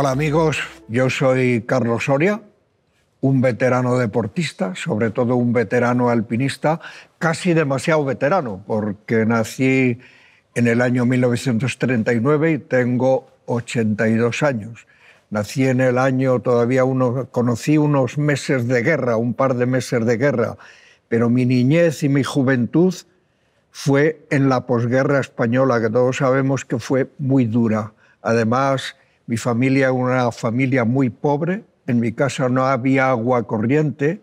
Hola amigos, yo soy Carlos Soria, un veterano deportista, sobre todo un veterano alpinista, casi demasiado veterano, porque nací en el año 1939 y tengo 82 años. Nací en el año, todavía uno, conocí unos meses de guerra, un par de meses de guerra, pero mi niñez y mi juventud fue en la posguerra española, que todos sabemos que fue muy dura. Además, mi familia era una familia muy pobre, en mi casa no había agua corriente,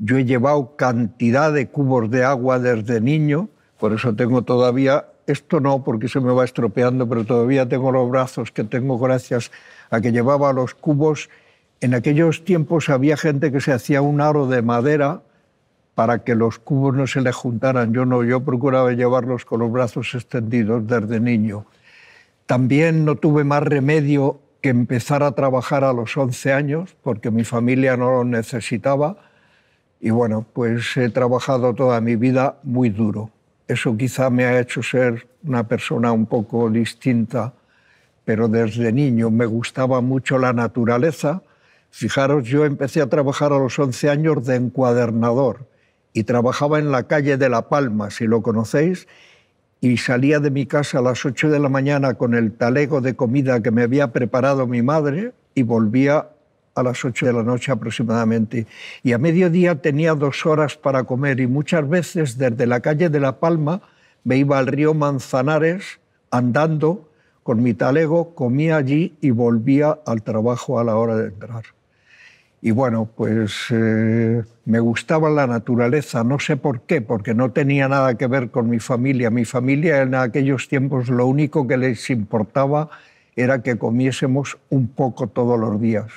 yo he llevado cantidad de cubos de agua desde niño, por eso tengo todavía, esto no porque se me va estropeando, pero todavía tengo los brazos que tengo gracias a que llevaba los cubos. En aquellos tiempos había gente que se hacía un aro de madera para que los cubos no se le juntaran. Yo no, yo procuraba llevarlos con los brazos extendidos desde niño. También no tuve más remedio que empezar a trabajar a los 11 años porque mi familia no lo necesitaba. Y bueno, pues he trabajado toda mi vida muy duro. Eso quizá me ha hecho ser una persona un poco distinta, pero desde niño me gustaba mucho la naturaleza. Fijaros, yo empecé a trabajar a los 11 años de encuadernador y trabajaba en la calle de La Palma, si lo conocéis, y salía de mi casa a las 8 de la mañana con el talego de comida que me había preparado mi madre y volvía a las 8 de la noche aproximadamente. Y a mediodía tenía dos horas para comer y muchas veces desde la calle de La Palma me iba al río Manzanares andando con mi talego, comía allí y volvía al trabajo a la hora de entrar. Y bueno, pues eh, me gustaba la naturaleza, no sé por qué, porque no tenía nada que ver con mi familia. Mi familia en aquellos tiempos lo único que les importaba era que comiésemos un poco todos los días.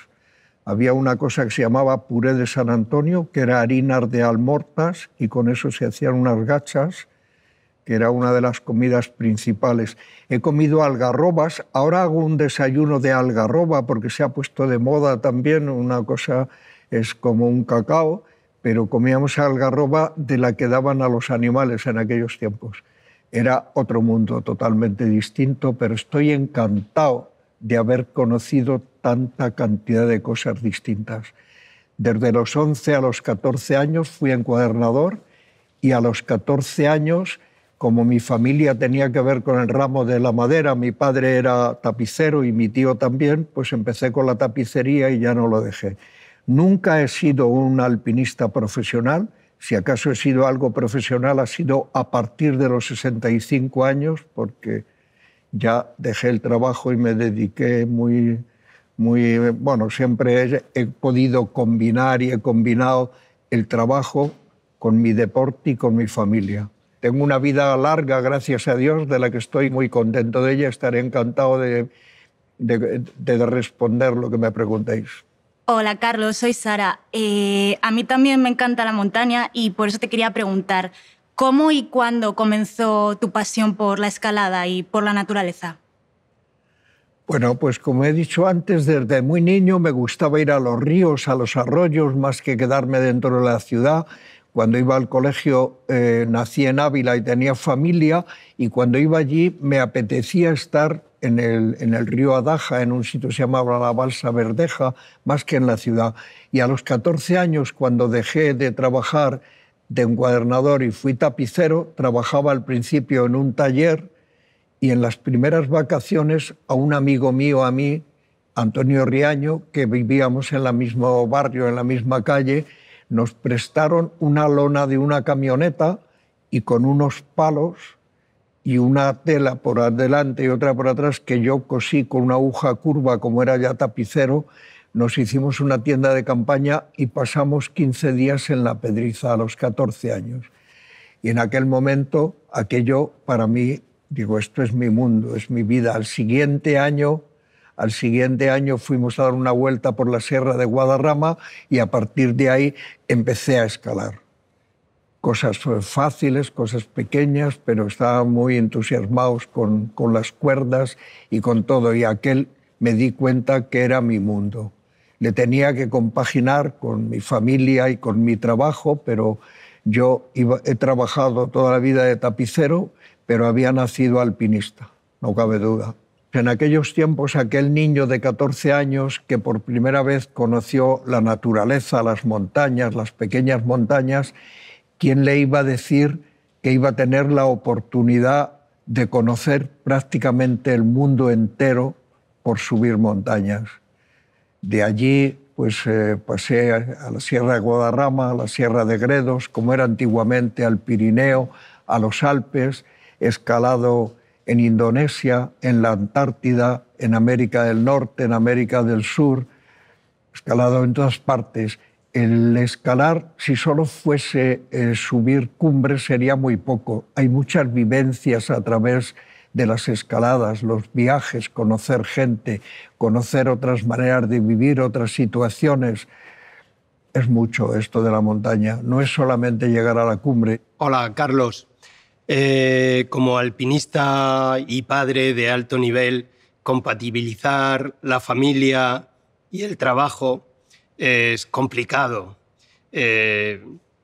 Había una cosa que se llamaba puré de San Antonio, que era harina de almortas, y con eso se hacían unas gachas que era una de las comidas principales. He comido algarrobas, ahora hago un desayuno de algarroba porque se ha puesto de moda también, una cosa es como un cacao, pero comíamos algarroba de la que daban a los animales en aquellos tiempos. Era otro mundo totalmente distinto, pero estoy encantado de haber conocido tanta cantidad de cosas distintas. Desde los 11 a los 14 años fui encuadernador y a los 14 años como mi familia tenía que ver con el ramo de la madera, mi padre era tapicero y mi tío también, pues empecé con la tapicería y ya no lo dejé. Nunca he sido un alpinista profesional, si acaso he sido algo profesional ha sido a partir de los 65 años, porque ya dejé el trabajo y me dediqué muy, muy bueno, siempre he, he podido combinar y he combinado el trabajo con mi deporte y con mi familia. Tengo una vida larga, gracias a Dios, de la que estoy muy contento de ella. Estaré encantado de, responder lo que me preguntéis. Hola Carlos, soy Sara. Eh, a mí también me encanta la montaña y por eso te quería preguntar, ¿cómo y cuándo comenzó tu pasión por la escalada y por la naturaleza? Bueno, pues como he dicho antes, desde muy niño me gustaba ir a los ríos, a los arroyos, más que quedarme dentro de la ciudad cuando iba al colegio eh, nací en Ávila y tenía familia y cuando iba allí me apetecía estar en el, en el río Adaja, en un sitio que se llamaba la Balsa Verdeja, más que en la ciudad. Y a los 14 años, cuando dejé de trabajar de encuadernador y fui tapicero, trabajaba al principio en un taller y en las primeras vacaciones a un amigo mío, a mí, Antonio Riaño, que vivíamos en el mismo barrio, en la misma calle, nos prestaron una lona de una camioneta y con unos palos y una tela por adelante y otra por atrás que yo cosí con una aguja curva, como era ya tapicero, nos hicimos una tienda de campaña y pasamos 15 días en la Pedriza a los 14 años. Y en aquel momento, aquello para mí, digo, esto es mi mundo, es mi vida. Al siguiente año al siguiente año fuimos a dar una vuelta por la Sierra de Guadarrama y a partir de ahí empecé a escalar. Cosas fáciles, cosas pequeñas, pero estaba muy entusiasmados con, las cuerdas y con todo. Y aquel me di cuenta que era mi mundo. Le tenía que compaginar con mi familia y con mi trabajo, pero yo he trabajado toda la vida de tapicero, pero había nacido alpinista, no cabe duda en aquellos tiempos aquel niño de 14 años que por primera vez conoció la naturaleza, las montañas, las pequeñas montañas, ¿quién le iba a decir que iba a tener la oportunidad de conocer prácticamente el mundo entero por subir montañas? De allí pues, eh, pasé a la Sierra de Guadarrama, a la Sierra de Gredos, como era antiguamente, al Pirineo, a los Alpes, escalado en Indonesia, en la Antártida, en América del Norte, en América del Sur, escalado en todas partes. El escalar, si solo fuese eh, subir cumbres, sería muy poco. Hay muchas vivencias a través de las escaladas, los viajes, conocer gente, conocer otras maneras de vivir, otras situaciones. Es mucho esto de la montaña, no es solamente llegar a la cumbre. Hola, Carlos. Eh, como alpinista y padre de alto nivel, compatibilizar la familia y el trabajo es complicado. Eh,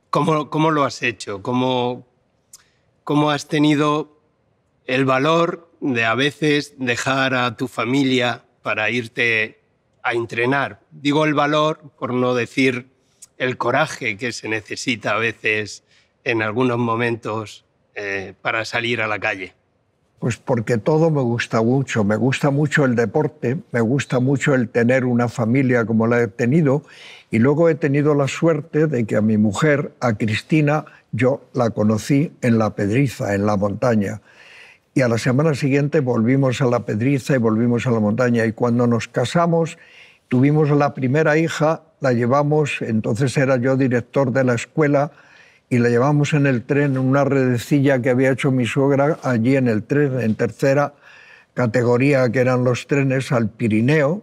¿cómo, ¿cómo, lo has hecho? ¿Cómo, ¿Cómo has tenido el valor de a veces dejar a tu familia para irte a entrenar? Digo el valor por no decir el coraje que se necesita a veces en algunos momentos eh, para salir a la calle? Pues porque todo me gusta mucho. Me gusta mucho el deporte, me gusta mucho el tener una familia como la he tenido y luego he tenido la suerte de que a mi mujer, a Cristina, yo la conocí en la Pedriza, en la montaña. Y a la semana siguiente volvimos a la Pedriza y volvimos a la montaña. Y cuando nos casamos, tuvimos la primera hija, la llevamos, entonces era yo director de la escuela y la llevamos en el tren, en una redecilla que había hecho mi suegra allí en el tren, en tercera categoría que eran los trenes, al Pirineo,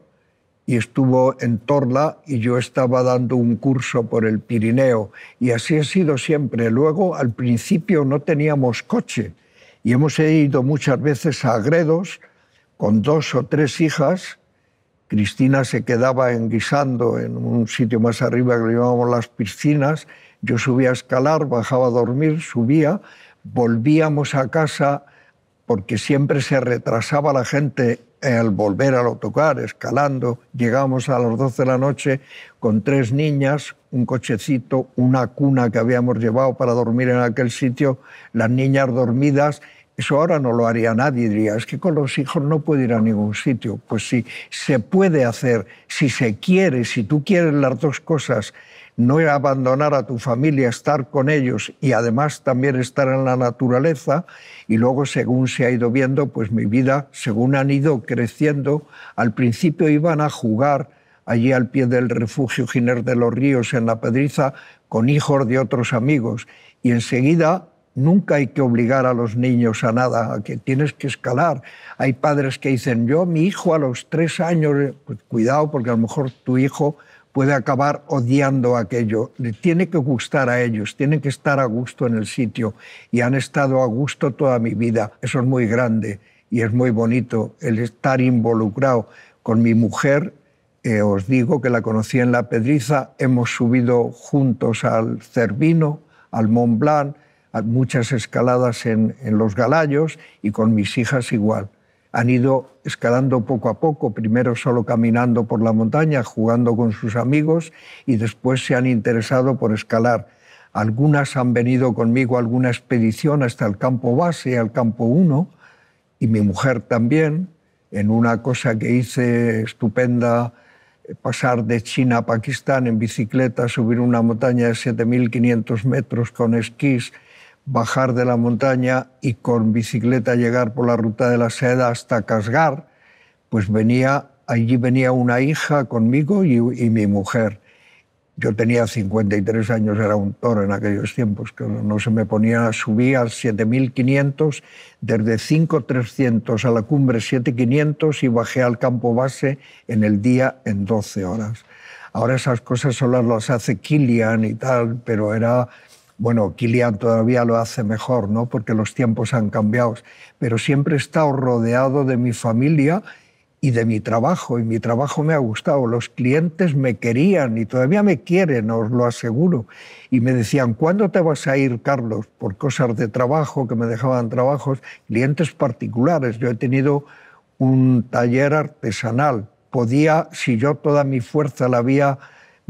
y estuvo en Torla y yo estaba dando un curso por el Pirineo. Y así ha sido siempre. Luego, al principio no teníamos coche y hemos ido muchas veces a Gredos con dos o tres hijas. Cristina se quedaba en enguisando en un sitio más arriba que las piscinas yo subía a escalar, bajaba a dormir, subía, volvíamos a casa porque siempre se retrasaba la gente al volver al autocar, escalando. Llegamos a las 12 de la noche con tres niñas, un cochecito, una cuna que habíamos llevado para dormir en aquel sitio, las niñas dormidas. Eso ahora no lo haría nadie, diría, es que con los hijos no puedo ir a ningún sitio. Pues si se puede hacer, si se quiere, si tú quieres las dos cosas no abandonar a tu familia, estar con ellos y además también estar en la naturaleza. Y luego, según se ha ido viendo, pues mi vida, según han ido creciendo, al principio iban a jugar allí al pie del refugio Giner de los Ríos, en la Pedriza, con hijos de otros amigos. Y enseguida Nunca hay que obligar a los niños a nada, a que tienes que escalar. Hay padres que dicen, yo, mi hijo a los tres años, pues cuidado porque a lo mejor tu hijo puede acabar odiando aquello. Le tiene que gustar a ellos, tienen que estar a gusto en el sitio y han estado a gusto toda mi vida. Eso es muy grande y es muy bonito el estar involucrado con mi mujer. Eh, os digo que la conocí en La Pedriza, hemos subido juntos al Cervino, al Mont Blanc, a muchas escaladas en, en los Galayos y con mis hijas igual han ido escalando poco a poco, primero solo caminando por la montaña, jugando con sus amigos y después se han interesado por escalar. Algunas han venido conmigo a alguna expedición hasta el campo base, al campo 1, y mi mujer también, en una cosa que hice estupenda, eh, pasar de China a Pakistán en bicicleta, subir una montaña de 7.500 metros con esquís, bajar de la montaña y con bicicleta llegar por la ruta de la seda hasta Casgar, pues venía, allí venía una hija conmigo y, mi mujer. Yo tenía 53 años, era un toro en aquellos tiempos, que no se me ponía, subía a 7.500, desde 5.300 a la cumbre 7.500 y bajé al campo base en el día en 12 horas. Ahora esas cosas solo las hace Kilian y tal, pero era bueno, Kilian todavía lo hace mejor, ¿no? Porque los tiempos han cambiado. Pero siempre he estado rodeado de mi familia y de mi trabajo, y mi trabajo me ha gustado. Los clientes me querían y todavía me quieren, os lo aseguro. Y me decían, ¿cuándo te vas a ir, Carlos? Por cosas de trabajo, que me dejaban trabajos, clientes particulares. Yo he tenido un taller artesanal. Podía, si yo toda mi fuerza la había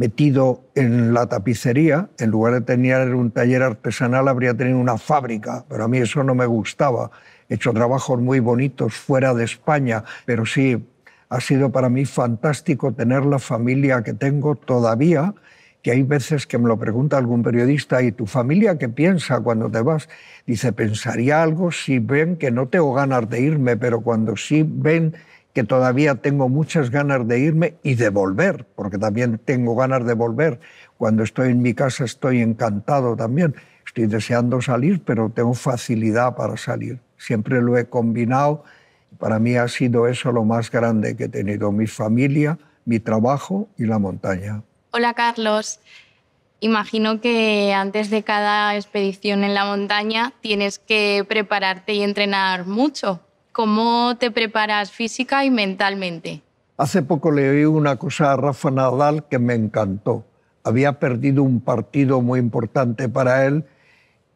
metido en la tapicería, en lugar de tener un taller artesanal habría tenido una fábrica, pero a mí eso no me gustaba. He hecho trabajos muy bonitos fuera de España, pero sí, ha sido para mí fantástico tener la familia que tengo todavía, que hay veces que me lo pregunta algún periodista, ¿y tu familia qué piensa cuando te vas? Dice, pensaría algo si ven que no tengo ganas de irme, pero cuando sí ven que todavía tengo muchas ganas de irme y de volver, porque también tengo ganas de volver. Cuando estoy en mi casa estoy encantado también. Estoy deseando salir, pero tengo facilidad para salir. Siempre lo he combinado. y Para mí ha sido eso lo más grande que he tenido, mi familia, mi trabajo y la montaña. Hola Carlos, imagino que antes de cada expedición en la montaña tienes que prepararte y entrenar mucho. ¿Cómo te preparas física y mentalmente? Hace poco le oí una cosa a Rafa Nadal que me encantó. Había perdido un partido muy importante para él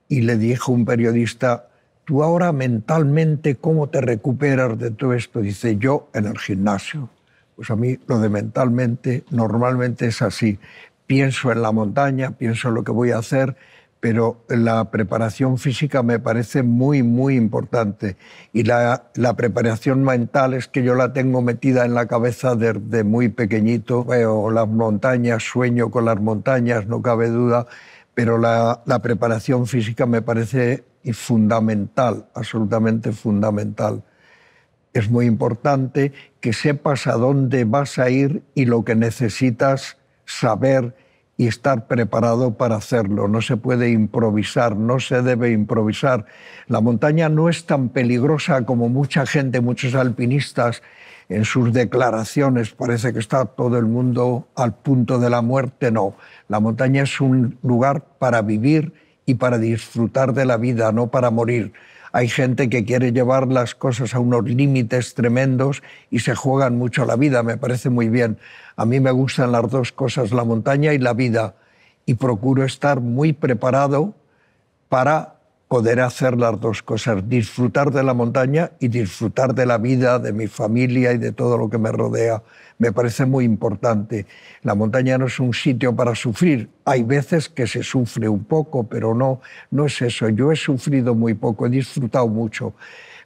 y le dijo un periodista, tú ahora mentalmente, ¿cómo te recuperas de todo esto? Dice, yo en el gimnasio. Pues a mí lo de mentalmente normalmente es así. Pienso en la montaña, pienso en lo que voy a hacer, pero la preparación física me parece muy, muy importante. Y la, preparación mental es que yo la tengo metida en la cabeza desde muy pequeñito. Veo las montañas, sueño con las montañas, no cabe duda, pero la, la preparación física me parece fundamental, absolutamente fundamental. Es muy importante que sepas a dónde vas a ir y lo que necesitas saber y estar preparado para hacerlo. No se puede improvisar, no se debe improvisar. La montaña no es tan peligrosa como mucha gente, muchos alpinistas en sus declaraciones parece que está todo el mundo al punto de la muerte. No, la montaña es un lugar para vivir y para disfrutar de la vida, no para morir. Hay gente que quiere llevar las cosas a unos límites tremendos y se juegan mucho la vida, me parece muy bien. A mí me gustan las dos cosas, la montaña y la vida, y procuro estar muy preparado para poder hacer las dos cosas, disfrutar de la montaña y disfrutar de la vida, de mi familia y de todo lo que me rodea. Me parece muy importante. La montaña no es un sitio para sufrir. Hay veces que se sufre un poco, pero no, no es eso. Yo he sufrido muy poco, he disfrutado mucho.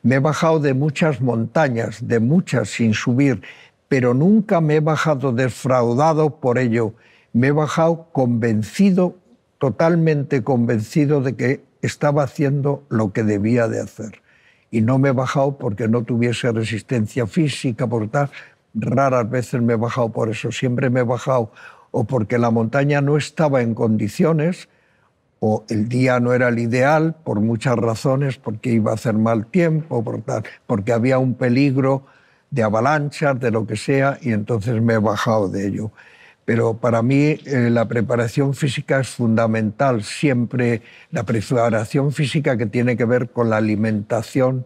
Me he bajado de muchas montañas, de muchas sin subir, pero nunca me he bajado defraudado por ello. Me he bajado convencido, totalmente convencido de que estaba haciendo lo que debía de hacer. Y no me he bajado porque no tuviese resistencia física, por tal. Raras veces me he bajado por eso. Siempre me he bajado o porque la montaña no estaba en condiciones, o el día no era el ideal por muchas razones, porque iba a hacer mal tiempo, por tal, porque había un peligro de avalanchas, de lo que sea, y entonces me he bajado de ello pero para mí eh, la preparación física es fundamental, siempre la preparación física que tiene que ver con la alimentación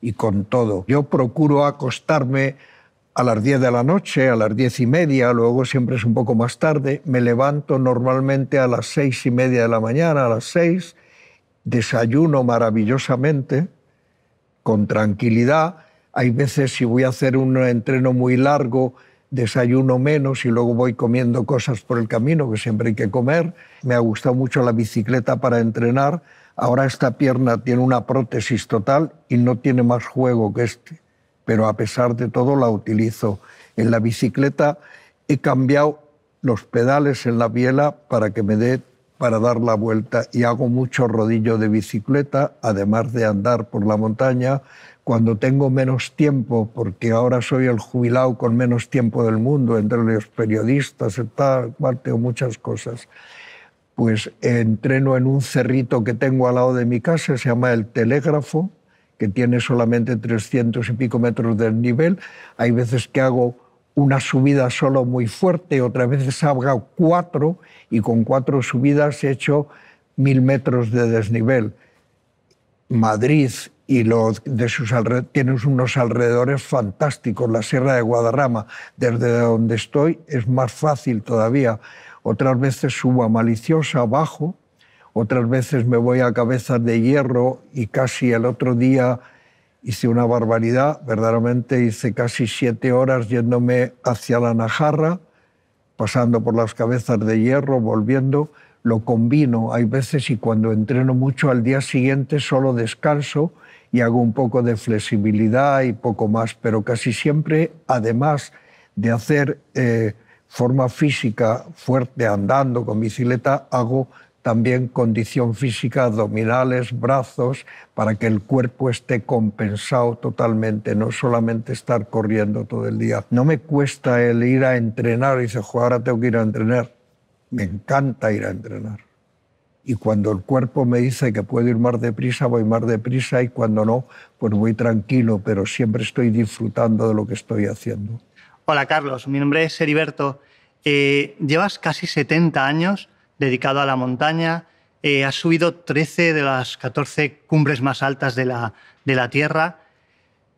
y con todo. Yo procuro acostarme a las 10 de la noche, a las 10 y media, luego siempre es un poco más tarde, me levanto normalmente a las 6 y media de la mañana, a las 6, desayuno maravillosamente, con tranquilidad. Hay veces si voy a hacer un entreno muy largo, desayuno menos y luego voy comiendo cosas por el camino, que siempre hay que comer. Me ha gustado mucho la bicicleta para entrenar. Ahora esta pierna tiene una prótesis total y no tiene más juego que este, pero a pesar de todo la utilizo. En la bicicleta he cambiado los pedales en la biela para que me dé para dar la vuelta y hago mucho rodillo de bicicleta, además de andar por la montaña, cuando tengo menos tiempo, porque ahora soy el jubilado con menos tiempo del mundo, entre los periodistas, tal, cual, tengo muchas cosas, pues entreno en un cerrito que tengo al lado de mi casa, se llama El Telégrafo, que tiene solamente 300 y pico metros de nivel. Hay veces que hago una subida solo muy fuerte, otras veces hago cuatro, y con cuatro subidas he hecho mil metros de desnivel. Madrid y los de sus tienes unos alrededores fantásticos. La Sierra de Guadarrama, desde donde estoy, es más fácil todavía. Otras veces subo a Maliciosa, abajo, otras veces me voy a Cabezas de Hierro y casi el otro día hice una barbaridad, verdaderamente hice casi siete horas yéndome hacia la Najarra, pasando por las Cabezas de Hierro, volviendo lo combino. Hay veces y cuando entreno mucho al día siguiente solo descanso y hago un poco de flexibilidad y poco más, pero casi siempre, además de hacer eh, forma física fuerte andando con bicicleta, hago también condición física, abdominales, brazos, para que el cuerpo esté compensado totalmente, no solamente estar corriendo todo el día. No me cuesta el ir a entrenar y dice, ahora tengo que ir a entrenar. Me encanta ir a entrenar y cuando el cuerpo me dice que puedo ir más deprisa, voy más deprisa y cuando no, pues voy tranquilo, pero siempre estoy disfrutando de lo que estoy haciendo. Hola Carlos, mi nombre es Heriberto. Eh, llevas casi 70 años dedicado a la montaña, eh, has subido 13 de las 14 cumbres más altas de la, de la Tierra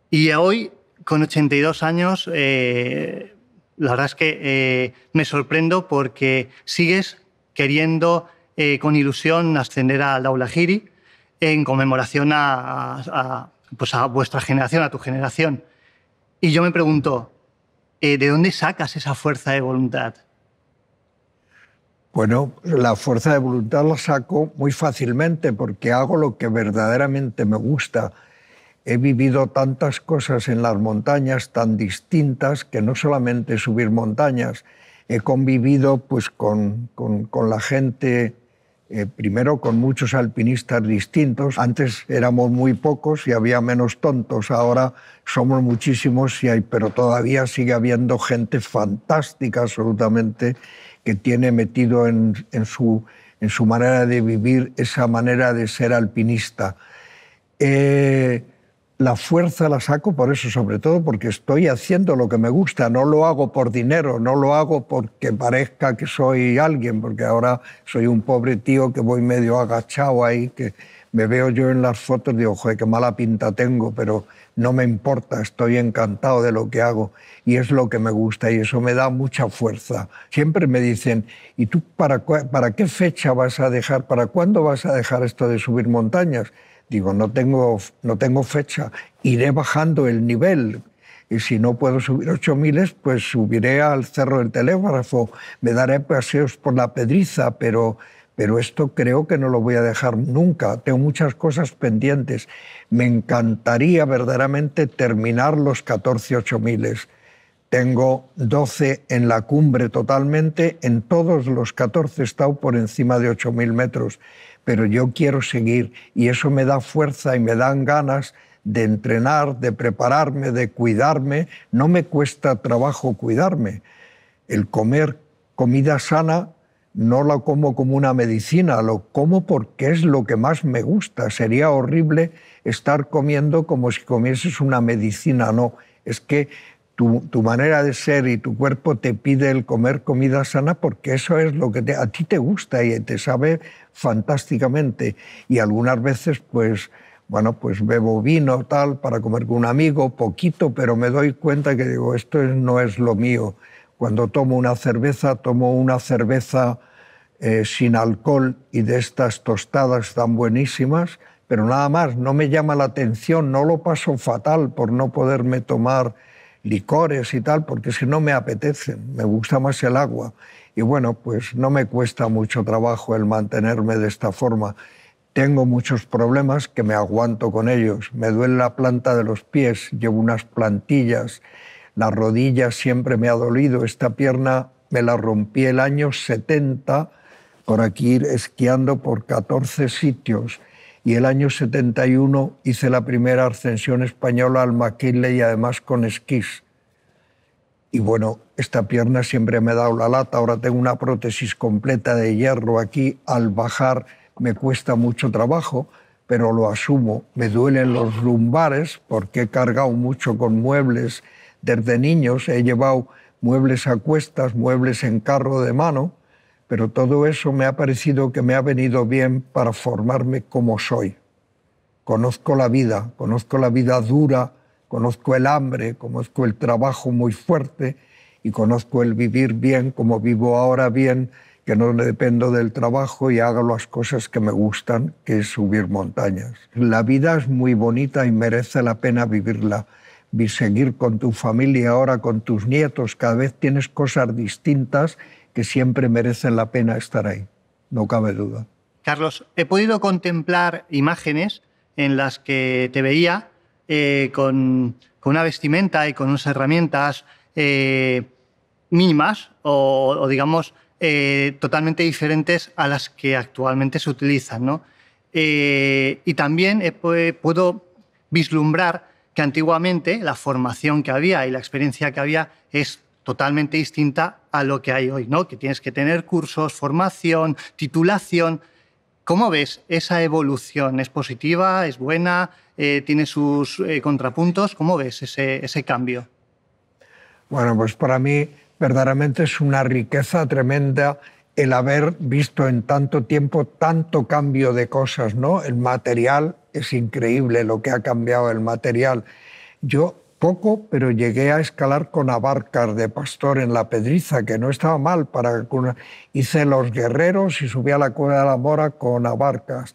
y hoy, con 82 años, eh, la verdad es que me sorprendo porque sigues queriendo eh, con ilusión ascender al aula Giri en conmemoración pues a, vuestra generación, a tu generación. Y yo me pregunto, eh, ¿de dónde sacas esa fuerza de voluntad? Bueno, la fuerza de voluntad la saco muy fácilmente porque hago lo que verdaderamente me gusta. He vivido tantas cosas en las montañas tan distintas que no solamente subir montañas, he convivido pues, con, con la gente eh, primero con muchos alpinistas distintos. Antes éramos muy pocos y había menos tontos, ahora somos muchísimos, y hay, pero todavía sigue habiendo gente fantástica absolutamente que tiene metido en, su, en su manera de vivir esa manera de ser alpinista. Eh, la fuerza la saco por eso, sobre todo porque estoy haciendo lo que me gusta, no lo hago por dinero, no lo hago porque parezca que soy alguien, porque ahora soy un pobre tío que voy medio agachado ahí, que me veo yo en las fotos y digo, joder, qué mala pinta tengo, pero no me importa, estoy encantado de lo que hago y es lo que me gusta y eso me da mucha fuerza. Siempre me dicen, ¿y tú para qué fecha vas a dejar, para cuándo vas a dejar esto de subir montañas? Digo, no tengo, no tengo fecha, iré bajando el nivel. Y si no puedo subir 8000, pues subiré al Cerro del Telégrafo, me daré paseos por la Pedriza, pero, pero esto creo que no lo voy a dejar nunca. Tengo muchas cosas pendientes. Me encantaría verdaderamente terminar los 14 8000. Tengo 12 en la cumbre totalmente, en todos los 14 he estado por encima de 8.000 metros, pero yo quiero seguir y eso me da fuerza y me dan ganas de entrenar, de prepararme, de cuidarme. No me cuesta trabajo cuidarme. El comer comida sana no la como como una medicina, lo como porque es lo que más me gusta. Sería horrible estar comiendo como si comieses una medicina, no. Es que tu, manera de ser y tu cuerpo te pide el comer comida sana porque eso es lo que a ti te gusta y te sabe fantásticamente. Y algunas veces, pues, bueno, pues bebo vino tal para comer con un amigo, poquito, pero me doy cuenta que digo, esto no es lo mío. Cuando tomo una cerveza, tomo una cerveza eh, sin alcohol y de estas tostadas tan buenísimas, pero nada más, no me llama la atención, no lo paso fatal por no poderme tomar licores y tal, porque si no me apetece, me gusta más el agua. Y bueno, pues no me cuesta mucho trabajo el mantenerme de esta forma. Tengo muchos problemas que me aguanto con ellos. Me duele la planta de los pies, llevo unas plantillas, la rodilla siempre me ha dolido, esta pierna me la rompí el año 70 por aquí esquiando por 14 sitios y el año 71 hice la primera ascensión española al McKinley y además con esquís. Y bueno, esta pierna siempre me ha dado la lata, ahora tengo una prótesis completa de hierro aquí, al bajar me cuesta mucho trabajo, pero lo asumo, me duelen los lumbares porque he cargado mucho con muebles desde niños, he llevado muebles a cuestas, muebles en carro de mano, pero todo eso me ha parecido que me ha venido bien para formarme como soy. Conozco la vida, conozco la vida dura, conozco el hambre, conozco el trabajo muy fuerte y conozco el vivir bien como vivo ahora bien, que no dependo del trabajo y hago las cosas que me gustan, que es subir montañas. La vida es muy bonita y merece la pena vivirla. Y seguir con tu familia ahora, con tus nietos, cada vez tienes cosas distintas que siempre merecen la pena estar ahí, no cabe duda. Carlos, he podido contemplar imágenes en las que te veía eh, con, una vestimenta y con unas herramientas eh, mínimas o, digamos, eh, totalmente diferentes a las que actualmente se utilizan. y también puedo vislumbrar que antiguamente la formación que había y la experiencia que había es totalmente distinta a lo que hay hoy, ¿no? que tienes que tener cursos, formación, titulación. ¿Cómo ves esa evolución? ¿Es positiva? ¿Es buena? Eh, ¿Tiene sus eh, contrapuntos? ¿Cómo ves ese, ese cambio? Bueno, pues para mí verdaderamente es una riqueza tremenda el haber visto en tanto tiempo tanto cambio de cosas, ¿no? El material es increíble lo que ha cambiado el material. Yo poco, pero llegué a escalar con abarcas de pastor en la pedriza, que no estaba mal. Para Hice los guerreros y subí a la Cueva de la mora con abarcas.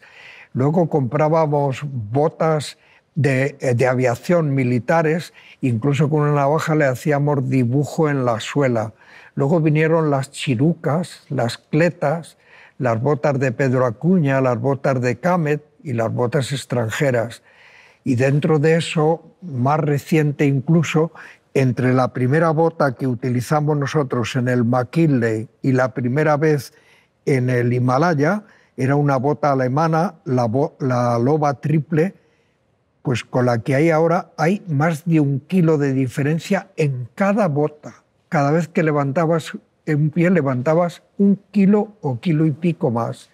Luego comprábamos botas eh, de, aviación militares, incluso con una navaja le hacíamos dibujo en la suela. Luego vinieron las chirucas, las cletas, las botas de Pedro Acuña, las botas de Camet y las botas extranjeras y dentro de eso, más reciente incluso, entre la primera bota que utilizamos nosotros en el McKinley y la primera vez en el Himalaya, era una bota alemana, la, loba triple, pues con la que hay ahora hay más de un kilo de diferencia en cada bota. Cada vez que levantabas un pie levantabas un kilo o kilo y pico más.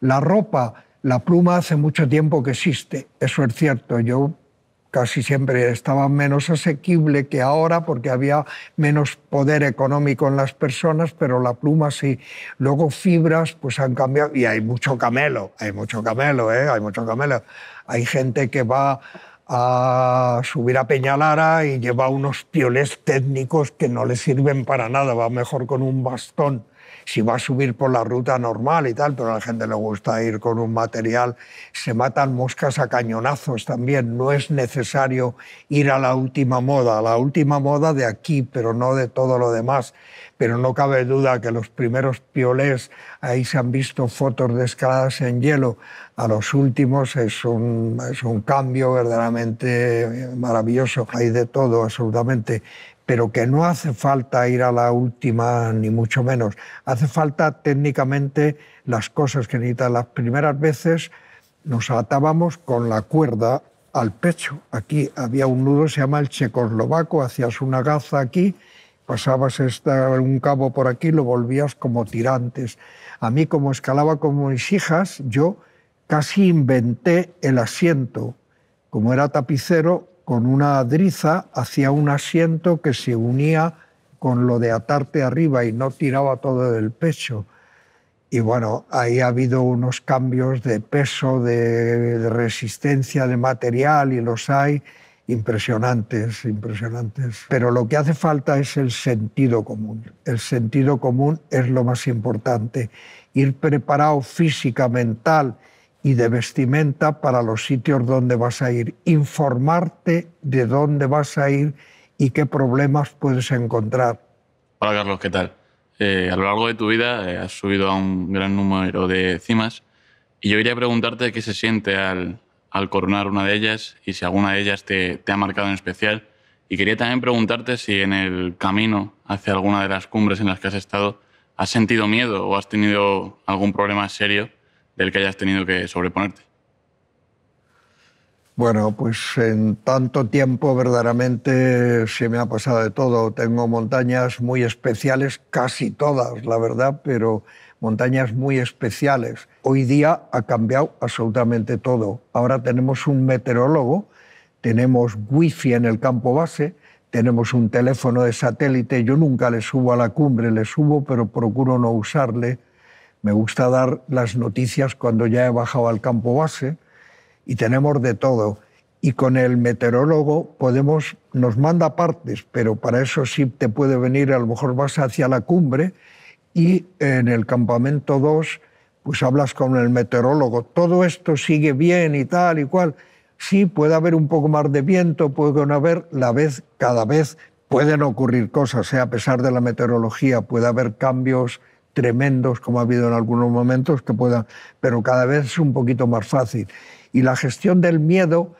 La ropa la pluma hace mucho tiempo que existe, eso es cierto. Yo casi siempre estaba menos asequible que ahora porque había menos poder económico en las personas, pero la pluma sí. Luego fibras pues han cambiado y hay mucho camelo, hay mucho camelo, ¿eh? hay mucho camelo. Hay gente que va a subir a Peñalara y lleva unos piolés técnicos que no le sirven para nada, va mejor con un bastón si va a subir por la ruta normal y tal, pero a la gente le gusta ir con un material, se matan moscas a cañonazos también, no es necesario ir a la última moda, a la última moda de aquí, pero no de todo lo demás. Pero no cabe duda que los primeros piolés, ahí se han visto fotos de escaladas en hielo, a los últimos es un, es un cambio verdaderamente maravilloso, hay de todo absolutamente pero que no hace falta ir a la última, ni mucho menos. Hace falta técnicamente las cosas que necesitas. Las primeras veces nos atábamos con la cuerda al pecho. Aquí había un nudo, se llama el checoslovaco, hacías una gaza aquí, pasabas un cabo por aquí, lo volvías como tirantes. A mí, como escalaba con mis hijas, yo casi inventé el asiento. Como era tapicero, con una driza hacia un asiento que se unía con lo de atarte arriba y no tiraba todo del pecho. Y bueno, ahí ha habido unos cambios de peso, de, de resistencia de material y los hay impresionantes, impresionantes. Pero lo que hace falta es el sentido común. El sentido común es lo más importante. Ir preparado física, mental y de vestimenta para los sitios donde vas a ir, informarte de dónde vas a ir y qué problemas puedes encontrar. Hola Carlos, ¿qué tal? Eh, a lo largo de tu vida eh, has subido a un gran número de cimas y yo quería preguntarte qué se siente al, coronar una de ellas y si alguna de ellas te ha marcado en especial. Y quería también preguntarte si en el camino hacia alguna de las cumbres en las que has estado has sentido miedo o has tenido algún problema serio del que hayas tenido que sobreponerte? Bueno, pues en tanto tiempo verdaderamente se me ha pasado de todo. Tengo montañas muy especiales, casi todas, la verdad, pero montañas muy especiales. Hoy día ha cambiado absolutamente todo. Ahora tenemos un meteorólogo, tenemos wifi en el campo base, tenemos un teléfono de satélite. Yo nunca le subo a la cumbre, le subo, pero procuro no usarle me gusta dar las noticias cuando ya he bajado al campo base y tenemos de todo. Y con el meteorólogo podemos, nos manda partes, pero para eso sí te puede venir, a lo mejor vas hacia la cumbre y en el campamento 2 pues hablas con el meteorólogo, todo esto sigue bien y tal y cual. Sí, puede haber un poco más de viento, puede haber, la vez, cada vez pueden ocurrir cosas, sea ¿eh? a pesar de la meteorología, puede haber cambios tremendos como ha habido en algunos momentos que puedan, pero cada vez es un poquito más fácil. Y la gestión del miedo,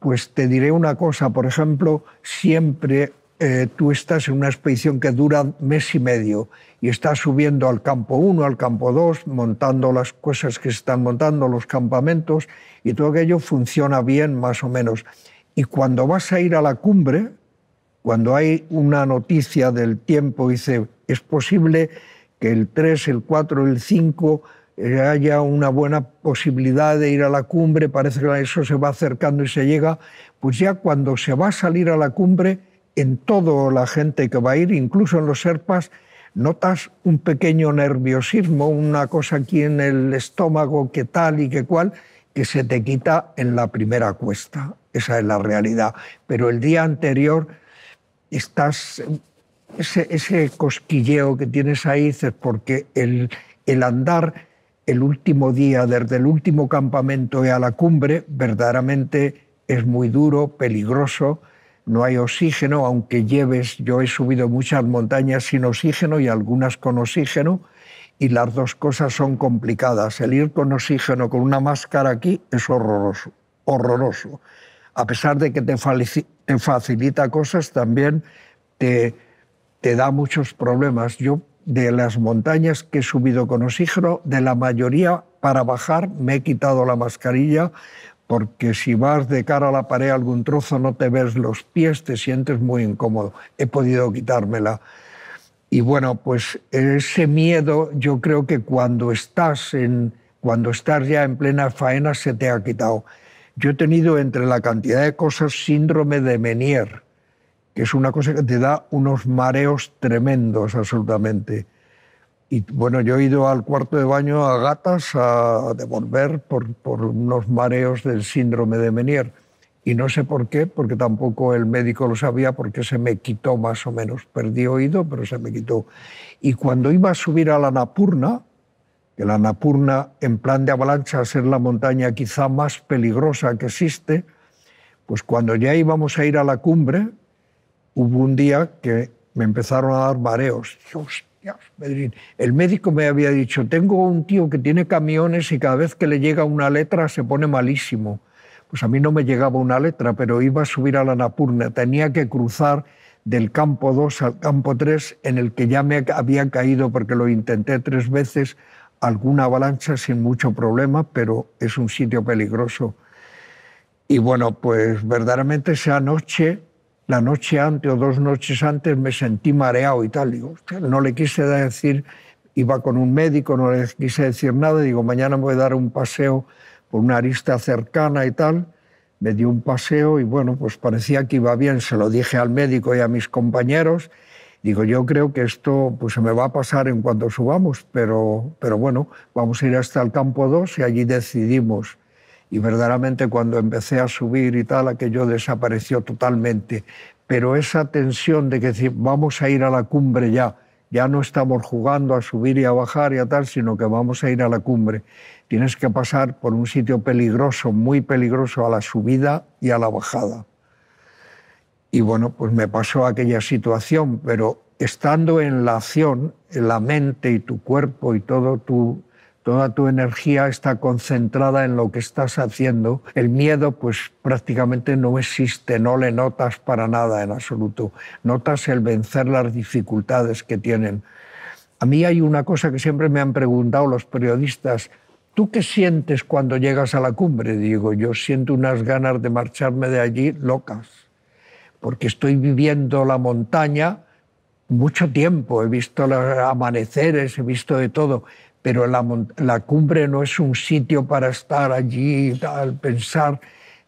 pues te diré una cosa, por ejemplo, siempre eh, tú estás en una expedición que dura mes y medio y estás subiendo al campo 1, al campo 2, montando las cosas que se están montando, los campamentos, y todo aquello funciona bien más o menos. Y cuando vas a ir a la cumbre, cuando hay una noticia del tiempo, dice, es posible que el 3, el 4, el 5 eh, haya una buena posibilidad de ir a la cumbre, parece que eso se va acercando y se llega, pues ya cuando se va a salir a la cumbre, en toda la gente que va a ir, incluso en los serpas, notas un pequeño nerviosismo, una cosa aquí en el estómago que tal y que cual, que se te quita en la primera cuesta. Esa es la realidad. Pero el día anterior estás ese, cosquilleo que tienes ahí, es porque el, el andar el último día, desde el último campamento y a la cumbre, verdaderamente es muy duro, peligroso, no hay oxígeno, aunque lleves, yo he subido muchas montañas sin oxígeno y algunas con oxígeno, y las dos cosas son complicadas. El ir con oxígeno con una máscara aquí es horroroso, horroroso. A pesar de que te, facilita cosas, también te te da muchos problemas. Yo de las montañas que he subido con oxígeno, de la mayoría para bajar me he quitado la mascarilla porque si vas de cara a la pared algún trozo no te ves los pies, te sientes muy incómodo. He podido quitármela. Y bueno, pues ese miedo yo creo que cuando estás, en, cuando estás ya en plena faena se te ha quitado. Yo he tenido entre la cantidad de cosas síndrome de Menier, que es una cosa que te da unos mareos tremendos absolutamente. Y bueno, yo he ido al cuarto de baño a gatas a devolver por, por unos mareos del síndrome de Menier. Y no sé por qué, porque tampoco el médico lo sabía, porque se me quitó más o menos. Perdí oído, pero se me quitó. Y cuando iba a subir a la Napurna, que la Napurna en plan de avalancha es la montaña quizá más peligrosa que existe, pues cuando ya íbamos a ir a la cumbre, hubo un día que me empezaron a dar mareos. El médico me había dicho, tengo un tío que tiene camiones y cada vez que le llega una letra se pone malísimo. Pues a mí no me llegaba una letra, pero iba a subir a la Napurna. Tenía que cruzar del campo 2 al campo 3, en el que ya me había caído, porque lo intenté tres veces, alguna avalancha sin mucho problema, pero es un sitio peligroso. Y bueno, pues verdaderamente esa noche la noche antes o dos noches antes me sentí mareado y tal. Digo, no le quise decir, iba con un médico, no le quise decir nada. Digo, mañana voy a dar un paseo por una arista cercana y tal. Me dio un paseo y bueno, pues parecía que iba bien. Se lo dije al médico y a mis compañeros. Digo, yo creo que esto pues, se me va a pasar en cuanto subamos, pero, pero bueno, vamos a ir hasta el campo 2 y allí decidimos y verdaderamente cuando empecé a subir y tal, aquello desapareció totalmente. Pero esa tensión de que vamos a ir a la cumbre ya, ya no estamos jugando a subir y a bajar y a tal, sino que vamos a ir a la cumbre. Tienes que pasar por un sitio peligroso, muy peligroso, a la subida y a la bajada. Y bueno, pues me pasó aquella situación, pero estando en la acción, en la mente y tu cuerpo y todo, tu toda tu energía está concentrada en lo que estás haciendo. El miedo pues prácticamente no existe, no le notas para nada en absoluto. Notas el vencer las dificultades que tienen. A mí hay una cosa que siempre me han preguntado los periodistas. ¿Tú qué sientes cuando llegas a la cumbre? Digo, yo siento unas ganas de marcharme de allí locas, porque estoy viviendo la montaña mucho tiempo, he visto los amaneceres, he visto de todo, pero la, cumbre no es un sitio para estar allí y pensar.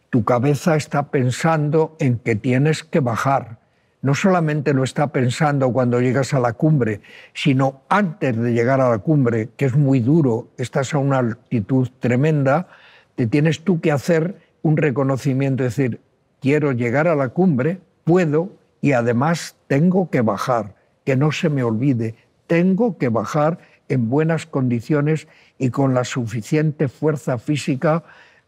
Tu cabeza está pensando en que tienes que bajar. No solamente lo está pensando cuando llegas a la cumbre, sino antes de llegar a la cumbre, que es muy duro, estás a una altitud tremenda, te tienes tú que hacer un reconocimiento, es decir, quiero llegar a la cumbre, puedo y además tengo que bajar, que no se me olvide, tengo que bajar en buenas condiciones y con la suficiente fuerza física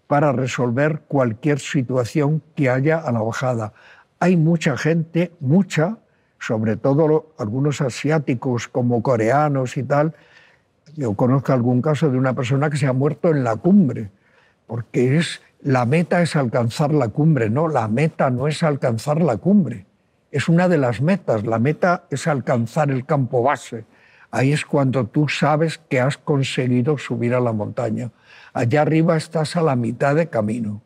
para resolver cualquier situación que haya a la bajada. Hay mucha gente, mucha, sobre todo algunos asiáticos como coreanos y tal. Yo conozco algún caso de una persona que se ha muerto en la cumbre, porque es la meta es alcanzar la cumbre, no, la meta no es alcanzar la cumbre. Es una de las metas, la meta es alcanzar el campo base Ahí es cuando tú sabes que has conseguido subir a la montaña. Allá arriba estás a la mitad de camino.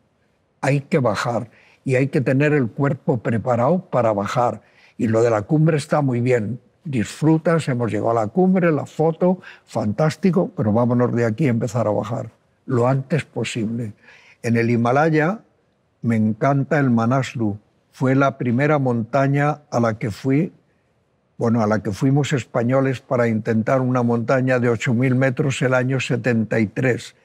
Hay que bajar y hay que tener el cuerpo preparado para bajar. Y lo de la cumbre está muy bien. Disfrutas, hemos llegado a la cumbre, la foto, fantástico, pero vámonos de aquí a empezar a bajar lo antes posible. En el Himalaya me encanta el Manaslu. Fue la primera montaña a la que fui bueno, a la que fuimos españoles para intentar una montaña de 8.000 metros el año 73.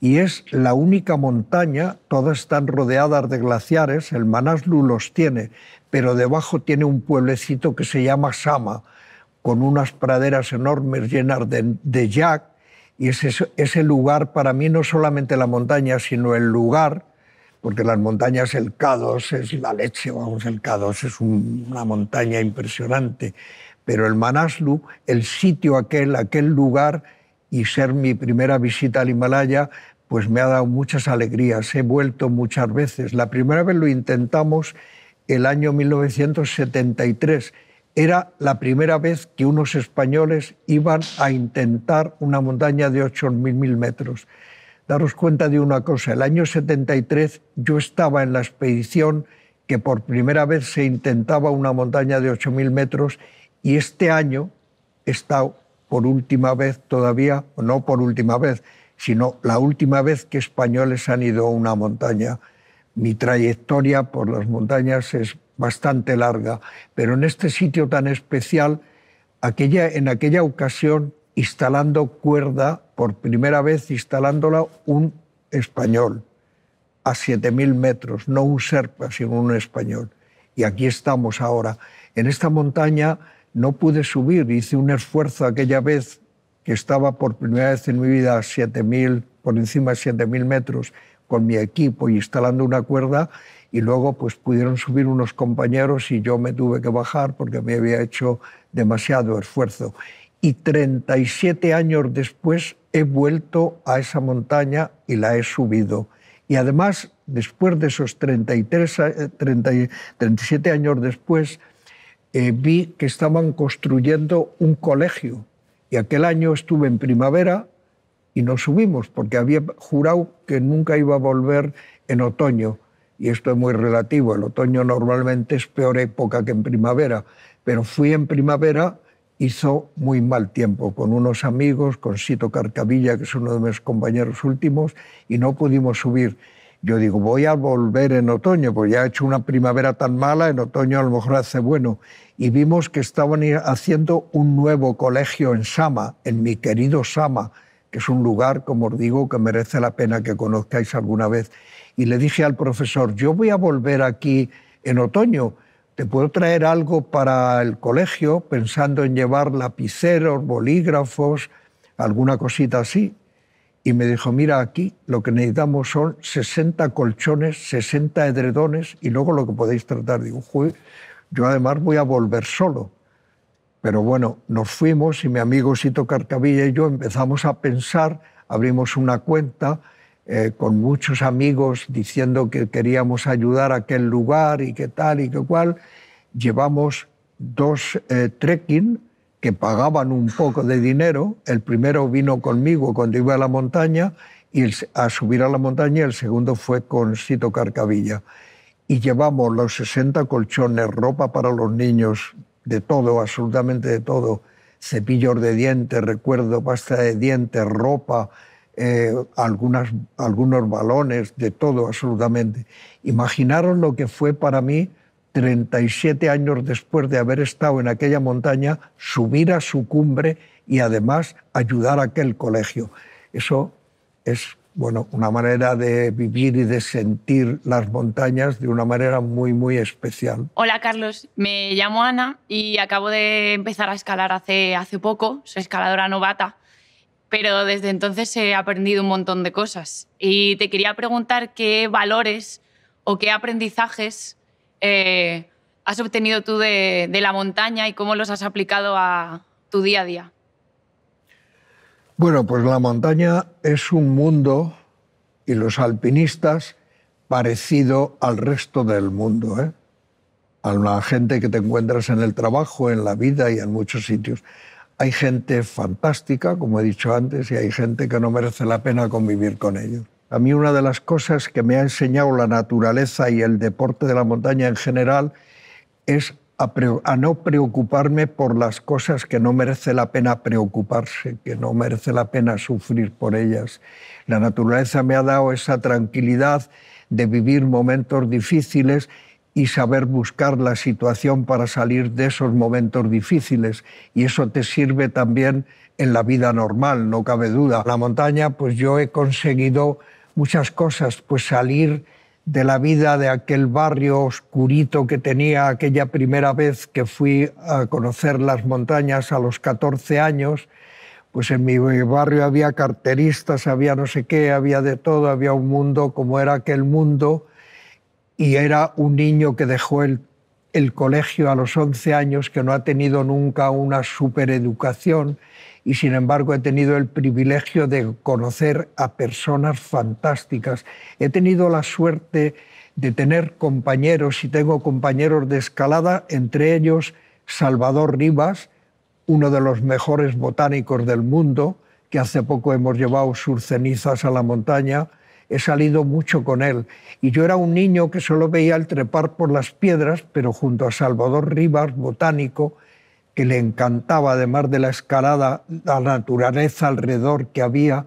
Y es la única montaña, todas están rodeadas de glaciares, el Manaslu los tiene, pero debajo tiene un pueblecito que se llama Sama, con unas praderas enormes llenas de, de yak, y ese, ese lugar, para mí, no solamente la montaña, sino el lugar, porque las montañas, el K2 es la leche, vamos, el K2 es una montaña impresionante, pero el Manaslu, el sitio aquel, aquel lugar, y ser mi primera visita al Himalaya, pues me ha dado muchas alegrías, he vuelto muchas veces. La primera vez lo intentamos el año 1973. Era la primera vez que unos españoles iban a intentar una montaña de 8.000 metros daros cuenta de una cosa. El año 73 yo estaba en la expedición que por primera vez se intentaba una montaña de 8.000 metros y este año he por última vez todavía, no por última vez, sino la última vez que españoles han ido a una montaña. Mi trayectoria por las montañas es bastante larga, pero en este sitio tan especial, aquella, en aquella ocasión instalando cuerda, por primera vez instalándola un español, a 7.000 metros, no un serpa, sino un español. Y aquí estamos ahora. En esta montaña no pude subir, hice un esfuerzo aquella vez que estaba por primera vez en mi vida por encima de 7.000 metros, con mi equipo y instalando una cuerda y luego pues pudieron subir unos compañeros y yo me tuve que bajar porque me había hecho demasiado esfuerzo y 37 años después he vuelto a esa montaña y la he subido. Y además, después de esos 33, 37 eh, años después, eh, vi que estaban construyendo un colegio. Y aquel año estuve en primavera y no subimos, porque había jurado que nunca iba a volver en otoño. Y esto es muy relativo, el otoño normalmente es peor época que en primavera, pero fui en primavera hizo muy mal tiempo con unos amigos, con Sito Carcavilla, que es uno de mis compañeros últimos, y no pudimos subir. Yo digo, voy a volver en otoño, porque ya he hecho una primavera tan mala, en otoño a lo mejor hace bueno. Y vimos que estaban haciendo un nuevo colegio en Sama, en mi querido Sama, que es un lugar, como os digo, que merece la pena que conozcáis alguna vez. Y le dije al profesor, yo voy a volver aquí en otoño te puedo traer algo para el colegio, pensando en llevar lapiceros, bolígrafos, alguna cosita así. Y me dijo, mira, aquí lo que necesitamos son 60 colchones, 60 edredones y luego lo que podéis tratar. de un Digo, yo además voy a volver solo. Pero bueno, nos fuimos y mi amigo Sito Carcavilla y yo empezamos a pensar, abrimos una cuenta eh, con muchos amigos diciendo que queríamos ayudar a aquel lugar y qué tal y qué cual. Llevamos dos eh, trekking que pagaban un poco de dinero. El primero vino conmigo cuando iba a la montaña y a subir a la montaña, el segundo fue con Sito Carcavilla. Y llevamos los 60 colchones, ropa para los niños, de todo, absolutamente de todo, cepillos de dientes, recuerdo, pasta de dientes, ropa, eh, algunas, algunos balones, de todo absolutamente. Imaginaron lo que fue para mí 37 años después de haber estado en aquella montaña, subir a su cumbre y además ayudar a aquel colegio. Eso es bueno, una manera de vivir y de sentir las montañas de una manera muy, muy especial. Hola Carlos, me llamo Ana y acabo de empezar a escalar hace, hace poco, soy escaladora novata pero desde entonces he aprendido un montón de cosas. Y te quería preguntar qué valores o qué aprendizajes eh, has obtenido tú de, la montaña y cómo los has aplicado a tu día a día. Bueno, pues la montaña es un mundo y los alpinistas parecido al resto del mundo, ¿eh? a la gente que te encuentras en el trabajo, en la vida y en muchos sitios hay gente fantástica, como he dicho antes, y hay gente que no merece la pena convivir con ellos. A mí una de las cosas que me ha enseñado la naturaleza y el deporte de la montaña en general es a, no preocuparme por las cosas que no merece la pena preocuparse, que no merece la pena sufrir por ellas. La naturaleza me ha dado esa tranquilidad de vivir momentos difíciles y saber buscar la situación para salir de esos momentos difíciles. Y eso te sirve también en la vida normal, no cabe duda. La montaña, pues yo he conseguido muchas cosas, pues salir de la vida de aquel barrio oscurito que tenía aquella primera vez que fui a conocer las montañas a los 14 años, pues en mi barrio había carteristas, había no sé qué, había de todo, había un mundo como era aquel mundo y era un niño que dejó el, colegio a los 11 años, que no ha tenido nunca una supereducación y sin embargo he tenido el privilegio de conocer a personas fantásticas. He tenido la suerte de tener compañeros y tengo compañeros de escalada, entre ellos Salvador Rivas, uno de los mejores botánicos del mundo, que hace poco hemos llevado sus cenizas a la montaña, he salido mucho con él. Y yo era un niño que solo veía el trepar por las piedras, pero junto a Salvador Rivas, botánico, que le encantaba, además de la escalada, la naturaleza alrededor que había,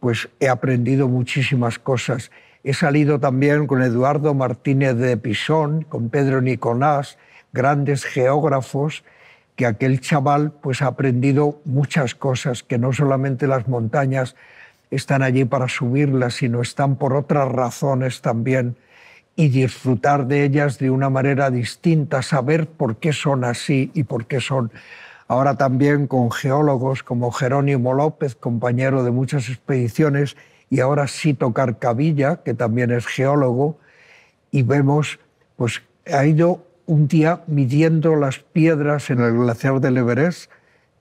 pues he aprendido muchísimas cosas. He salido también con Eduardo Martínez de Pisón, con Pedro Nicolás, grandes geógrafos, que aquel chaval pues ha aprendido muchas cosas, que no solamente las montañas están allí para subirlas, sino están por otras razones también y disfrutar de ellas de una manera distinta, saber por qué son así y por qué son. Ahora también con geólogos como Jerónimo López, compañero de muchas expediciones, y ahora Sito Carcavilla, que también es geólogo, y vemos, pues ha ido un día midiendo las piedras en el glaciar del Everest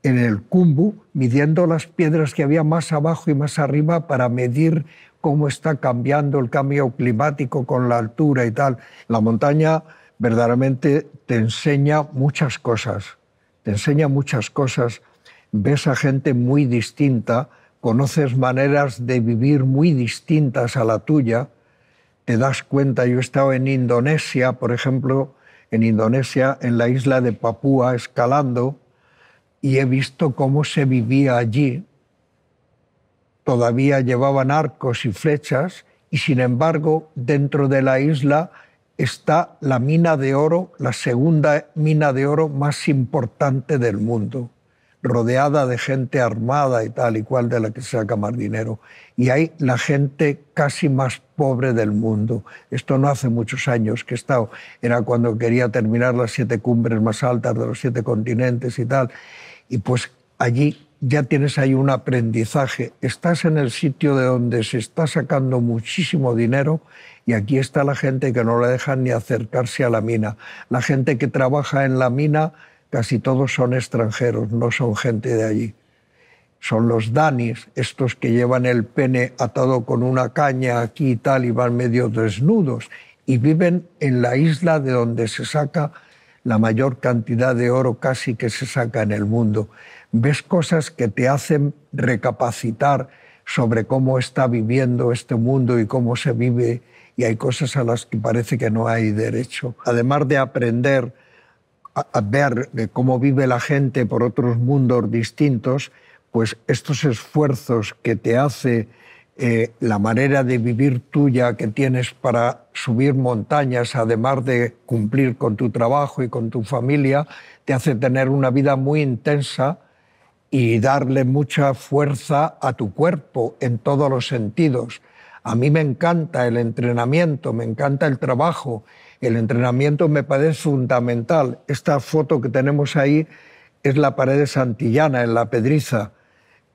en el Kumbu midiendo las piedras que había más abajo y más arriba para medir cómo está cambiando el cambio climático con la altura y tal. La montaña verdaderamente te enseña muchas cosas, te enseña muchas cosas, ves a gente muy distinta, conoces maneras de vivir muy distintas a la tuya, te das cuenta, yo he estado en Indonesia, por ejemplo, en Indonesia, en la isla de Papúa, escalando, y he visto cómo se vivía allí. Todavía llevaban arcos y flechas y sin embargo dentro de la isla está la mina de oro, la segunda mina de oro más importante del mundo, rodeada de gente armada y tal y cual de la que se saca más dinero. Y hay la gente casi más pobre del mundo. Esto no hace muchos años que he estado, era cuando quería terminar las siete cumbres más altas de los siete continentes y tal y pues allí ya tienes ahí un aprendizaje. Estás en el sitio de donde se está sacando muchísimo dinero y aquí está la gente que no la dejan ni acercarse a la mina. La gente que trabaja en la mina, casi todos son extranjeros, no son gente de allí. Son los danis, estos que llevan el pene atado con una caña aquí y tal y van medio desnudos y viven en la isla de donde se saca la mayor cantidad de oro casi que se saca en el mundo. Ves cosas que te hacen recapacitar sobre cómo está viviendo este mundo y cómo se vive y hay cosas a las que parece que no hay derecho. Además de aprender a ver cómo vive la gente por otros mundos distintos, pues estos esfuerzos que te hace eh, la manera de vivir tuya que tienes para subir montañas, además de cumplir con tu trabajo y con tu familia, te hace tener una vida muy intensa y darle mucha fuerza a tu cuerpo en todos los sentidos. A mí me encanta el entrenamiento, me encanta el trabajo. El entrenamiento me parece fundamental. Esta foto que tenemos ahí es la pared de Santillana, en la Pedriza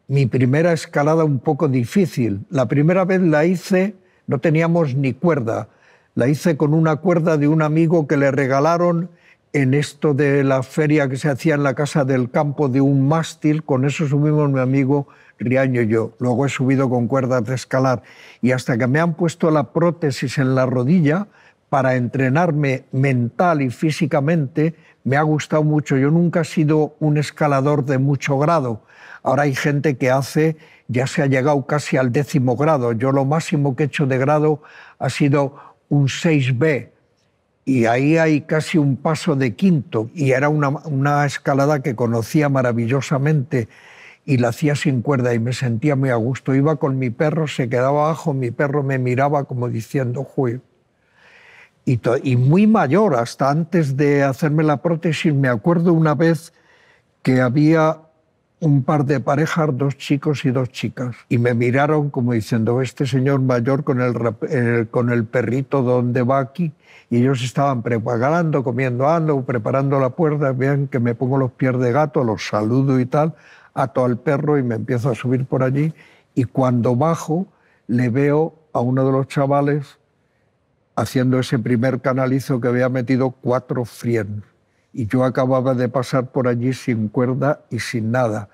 mi primera escalada un poco difícil. La primera vez la hice, no teníamos ni cuerda, la hice con una cuerda de un amigo que le regalaron en esto de la feria que se hacía en la casa del campo de un mástil, con eso subimos mi amigo Riaño y yo. Luego he subido con cuerdas de escalar y hasta que me han puesto la prótesis en la rodilla para entrenarme mental y físicamente, me ha gustado mucho. Yo nunca he sido un escalador de mucho grado. Ahora hay gente que hace, ya se ha llegado casi al décimo grado. Yo lo máximo que he hecho de grado ha sido un 6B. Y ahí hay casi un paso de quinto. Y era una, escalada que conocía maravillosamente y la hacía sin cuerda y me sentía muy a gusto. Iba con mi perro, se quedaba abajo, mi perro me miraba como diciendo, juego. y, muy mayor, hasta antes de hacerme la prótesis, me acuerdo una vez que había un par de parejas, dos chicos y dos chicas. Y me miraron como diciendo, este señor mayor con el, eh, con el perrito, ¿dónde va aquí? Y ellos estaban preparando, comiendo ando preparando la puerta, vean que me pongo los pies de gato, los saludo y tal, ato al perro y me empiezo a subir por allí. Y cuando bajo, le veo a uno de los chavales haciendo ese primer canalizo que había metido cuatro frienes y yo acababa de pasar por allí sin cuerda y sin nada.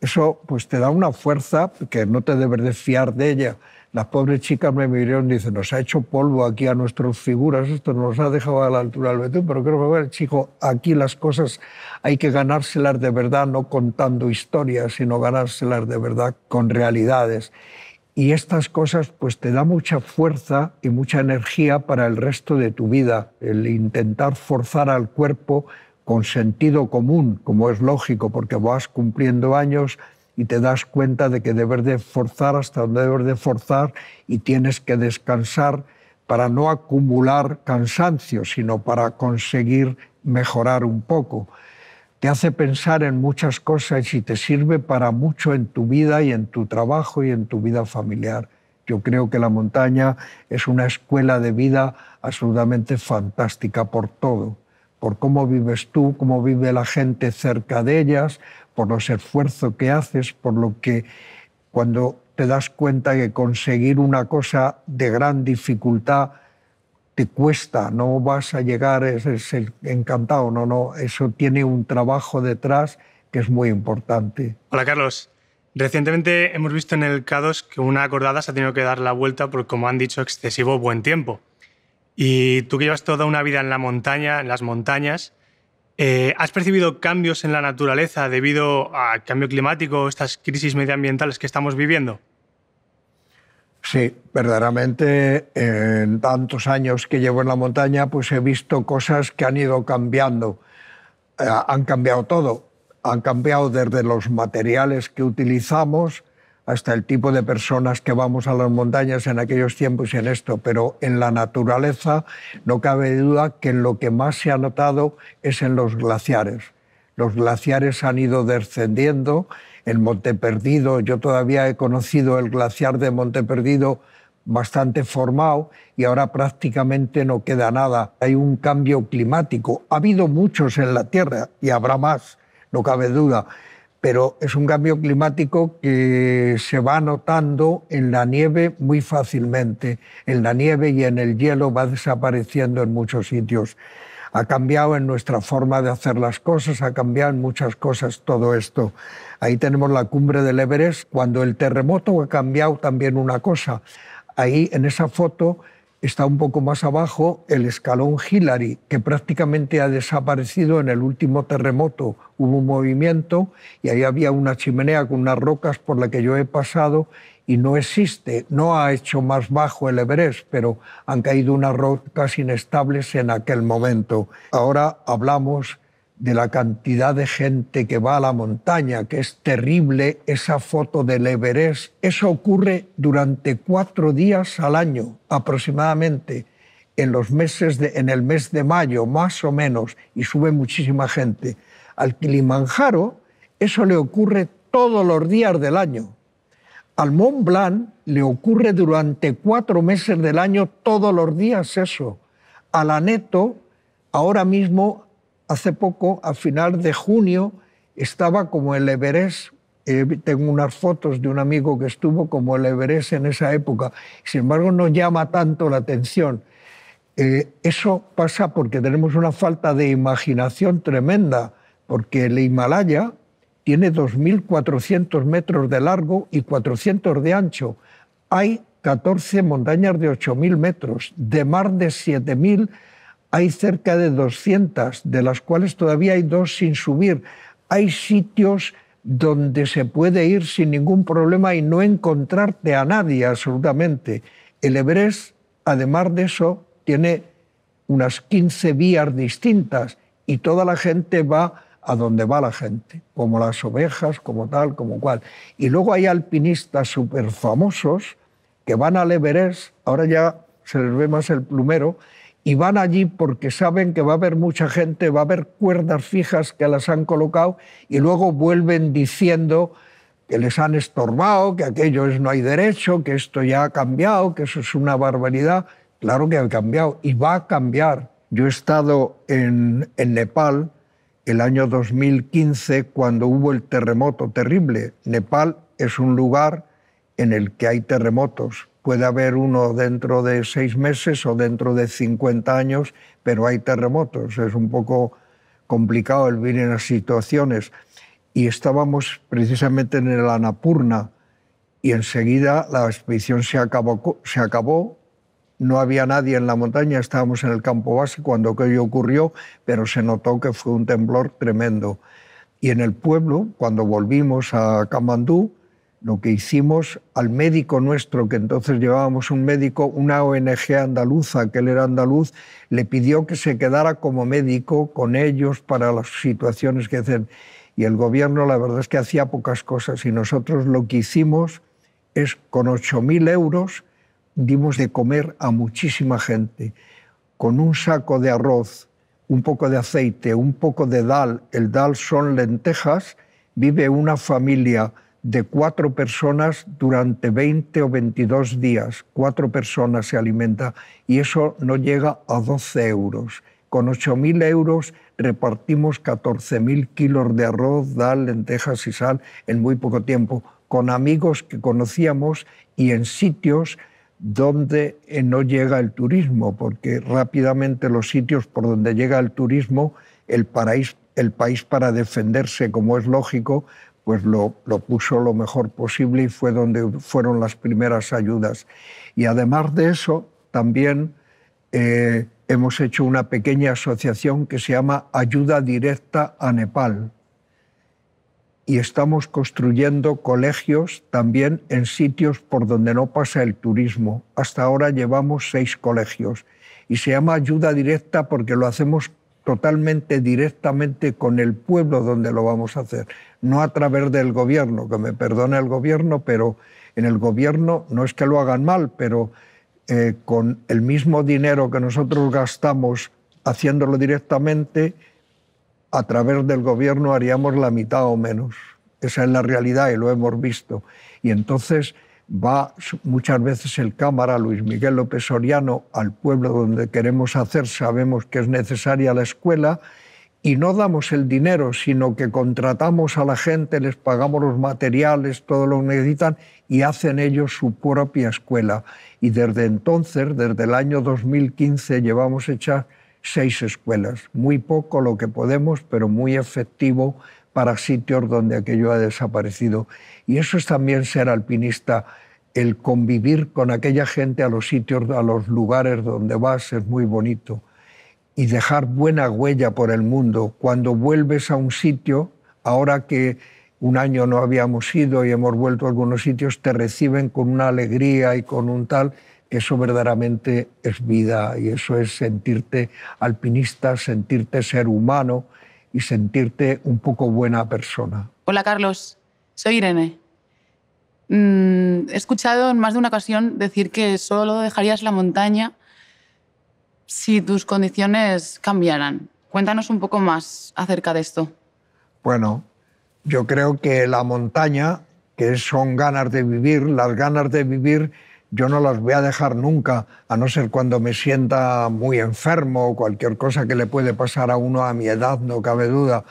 Eso pues te da una fuerza que no te debes de fiar de ella. Las pobres chicas me miraron y dicen, nos ha hecho polvo aquí a nuestras figuras, esto nos ha dejado a la altura del betún, pero creo que, chico, aquí las cosas hay que ganárselas de verdad, no contando historias, sino ganárselas de verdad con realidades y estas cosas pues te da mucha fuerza y mucha energía para el resto de tu vida, el intentar forzar al cuerpo con sentido común, como es lógico, porque vas cumpliendo años y te das cuenta de que debes de forzar hasta donde debes de forzar y tienes que descansar para no acumular cansancio, sino para conseguir mejorar un poco te hace pensar en muchas cosas y te sirve para mucho en tu vida y en tu trabajo y en tu vida familiar. Yo creo que la montaña es una escuela de vida absolutamente fantástica por todo, por cómo vives tú, cómo vive la gente cerca de ellas, por los esfuerzos que haces, por lo que cuando te das cuenta que conseguir una cosa de gran dificultad te cuesta, no vas a llegar, es, encantado, no, no, eso tiene un trabajo detrás que es muy importante. Hola Carlos, recientemente hemos visto en el k que una acordada se ha tenido que dar la vuelta por, como han dicho, excesivo buen tiempo. Y tú que llevas toda una vida en la montaña, en las montañas, eh, ¿has percibido cambios en la naturaleza debido al cambio climático, estas crisis medioambientales que estamos viviendo? Sí, verdaderamente en tantos años que llevo en la montaña, pues he visto cosas que han ido cambiando. Eh, han cambiado todo. Han cambiado desde los materiales que utilizamos hasta el tipo de personas que vamos a las montañas en aquellos tiempos y en esto. Pero en la naturaleza no cabe duda que lo que más se ha notado es en los glaciares. Los glaciares han ido descendiendo en Monte Perdido. Yo todavía he conocido el glaciar de Monte Perdido bastante formado y ahora prácticamente no queda nada. Hay un cambio climático. Ha habido muchos en la Tierra y habrá más, no cabe duda, pero es un cambio climático que se va notando en la nieve muy fácilmente. En la nieve y en el hielo va desapareciendo en muchos sitios. Ha cambiado en nuestra forma de hacer las cosas, ha cambiado en muchas cosas todo esto. Ahí tenemos la cumbre del Everest, cuando el terremoto ha cambiado también una cosa. Ahí en esa foto está un poco más abajo el escalón Hillary, que prácticamente ha desaparecido en el último terremoto. Hubo un movimiento y ahí había una chimenea con unas rocas por la que yo he pasado y no existe. No ha hecho más bajo el Everest, pero han caído unas rocas inestables en aquel momento. Ahora hablamos de la cantidad de gente que va a la montaña, que es terrible esa foto del Everest. Eso ocurre durante cuatro días al año aproximadamente, en, los meses de, en el mes de mayo más o menos, y sube muchísima gente. Al Kilimanjaro eso le ocurre todos los días del año. Al Mont Blanc le ocurre durante cuatro meses del año todos los días eso. Al Aneto ahora mismo Hace poco, a final de junio, estaba como el Everest. Eh, tengo unas fotos de un amigo que estuvo como el Everest en esa época. Sin embargo, no llama tanto la atención. Eh, eso pasa porque tenemos una falta de imaginación tremenda, porque el Himalaya tiene 2.400 metros de largo y 400 de ancho. Hay 14 montañas de 8.000 metros, de mar de 7.000 hay cerca de 200, de las cuales todavía hay dos sin subir. Hay sitios donde se puede ir sin ningún problema y no encontrarte a nadie absolutamente. El Everest, además de eso, tiene unas 15 vías distintas y toda la gente va a donde va la gente, como las ovejas, como tal, como cual. Y luego hay alpinistas súper famosos que van al Everest, ahora ya se les ve más el plumero, y van allí porque saben que va a haber mucha gente, va a haber cuerdas fijas que las han colocado y luego vuelven diciendo que les han estorbado, que aquello no hay derecho, que esto ya ha cambiado, que eso es una barbaridad. Claro que ha cambiado y va a cambiar. Yo he estado en, en Nepal el año 2015 cuando hubo el terremoto terrible. Nepal es un lugar en el que hay terremotos Puede haber uno dentro de seis meses o dentro de 50 años, pero hay terremotos. Es un poco complicado el vivir en las situaciones. Y estábamos precisamente en el Anapurna y enseguida la expedición se acabó, se acabó. No había nadie en la montaña, estábamos en el campo base cuando aquello ocurrió, pero se notó que fue un temblor tremendo. Y en el pueblo, cuando volvimos a Kamandú, lo que hicimos al médico nuestro, que entonces llevábamos un médico, una ONG andaluza, que él era andaluz, le pidió que se quedara como médico con ellos para las situaciones que hacen. Y el gobierno la verdad es que hacía pocas cosas y nosotros lo que hicimos es con 8.000 euros dimos de comer a muchísima gente, con un saco de arroz, un poco de aceite, un poco de dal, el dal son lentejas, vive una familia de cuatro personas durante 20 o 22 días. Cuatro personas se alimenta y eso no llega a 12 euros. Con 8.000 euros repartimos 14.000 kilos de arroz, dal, lentejas y sal en muy poco tiempo, con amigos que conocíamos y en sitios donde eh, no llega el turismo, porque rápidamente los sitios por donde llega el turismo, el, el país para defenderse, como es lógico, pues lo, puso lo mejor posible y fue donde fueron las primeras ayudas. Y además de eso, también eh, hemos hecho una pequeña asociación que se llama Ayuda Directa a Nepal. Y estamos construyendo colegios también en sitios por donde no pasa el turismo. Hasta ahora llevamos seis colegios. Y se llama ayuda directa porque lo hacemos totalmente directamente con el pueblo donde lo vamos a hacer, no a través del gobierno, que me perdone el gobierno, pero en el gobierno no es que lo hagan mal, pero eh, con el mismo dinero que nosotros gastamos haciéndolo directamente, a través del gobierno haríamos la mitad o menos. Esa es la realidad y lo hemos visto. Y entonces va muchas veces el cámara Luis Miguel López Soriano al pueblo donde queremos hacer, sabemos que es necesaria la escuela y no damos el dinero, sino que contratamos a la gente, les pagamos los materiales, todo lo que necesitan y hacen ellos su propia escuela. Y desde entonces, desde el año 2015, llevamos hechas seis escuelas. Muy poco lo que podemos, pero muy efectivo para sitios donde aquello ha desaparecido. Y eso es también ser alpinista el convivir con aquella gente a los sitios, a los lugares donde vas es muy bonito. Y dejar buena huella por el mundo. Cuando vuelves a un sitio, ahora que un año no habíamos ido y hemos vuelto a algunos sitios, te reciben con una alegría y con un tal, eso verdaderamente es vida y eso es sentirte alpinista, sentirte ser humano y sentirte un poco buena persona. Hola Carlos, soy Irene. Mm, he escuchado en más de una ocasión decir que solo dejarías la montaña si tus condiciones cambiaran. Cuéntanos un poco más acerca de esto. Bueno, yo creo que la montaña, que son ganas de vivir, las ganas de vivir yo no las voy a dejar nunca, a no ser cuando me sienta muy enfermo o cualquier cosa que le puede pasar a uno a mi edad, no cabe duda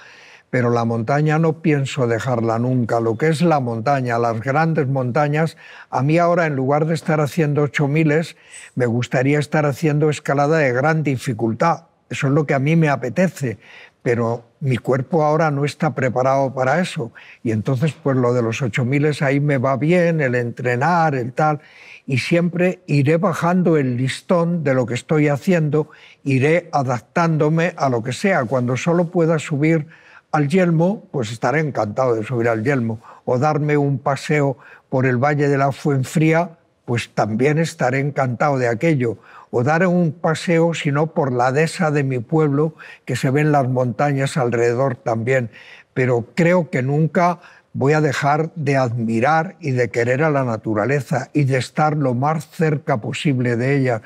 pero la montaña no pienso dejarla nunca. Lo que es la montaña, las grandes montañas, a mí ahora en lugar de estar haciendo 8000, me gustaría estar haciendo escalada de gran dificultad. Eso es lo que a mí me apetece, pero mi cuerpo ahora no está preparado para eso. Y entonces, pues lo de los 8000 ahí me va bien, el entrenar, el tal, y siempre iré bajando el listón de lo que estoy haciendo, iré adaptándome a lo que sea. Cuando solo pueda subir al yelmo, pues estaré encantado de subir al yelmo, o darme un paseo por el Valle de la Fuenfría, pues también estaré encantado de aquello, o dar un paseo, sino por la dehesa de mi pueblo, que se ven las montañas alrededor también, pero creo que nunca voy a dejar de admirar y de querer a la naturaleza y de estar lo más cerca posible de ella.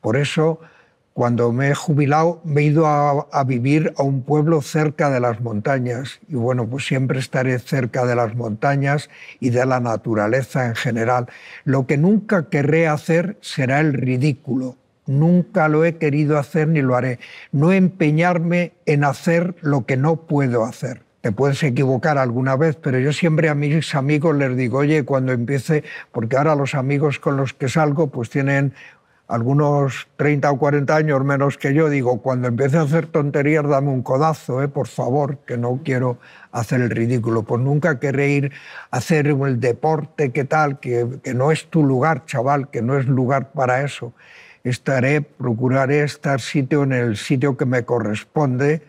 Por eso cuando me he jubilado me he ido a, vivir a un pueblo cerca de las montañas y bueno, pues siempre estaré cerca de las montañas y de la naturaleza en general. Lo que nunca querré hacer será el ridículo. Nunca lo he querido hacer ni lo haré. No empeñarme en hacer lo que no puedo hacer te puedes equivocar alguna vez, pero yo siempre a mis amigos les digo, oye, cuando empiece, porque ahora los amigos con los que salgo pues tienen algunos 30 o 40 años menos que yo, digo, cuando empiece a hacer tonterías, dame un codazo, ¿eh? por favor, que no quiero hacer el ridículo. Pues nunca querré ir a hacer el deporte, qué tal, que, no es tu lugar, chaval, que no es lugar para eso. Estaré, procuraré estar sitio en el sitio que me corresponde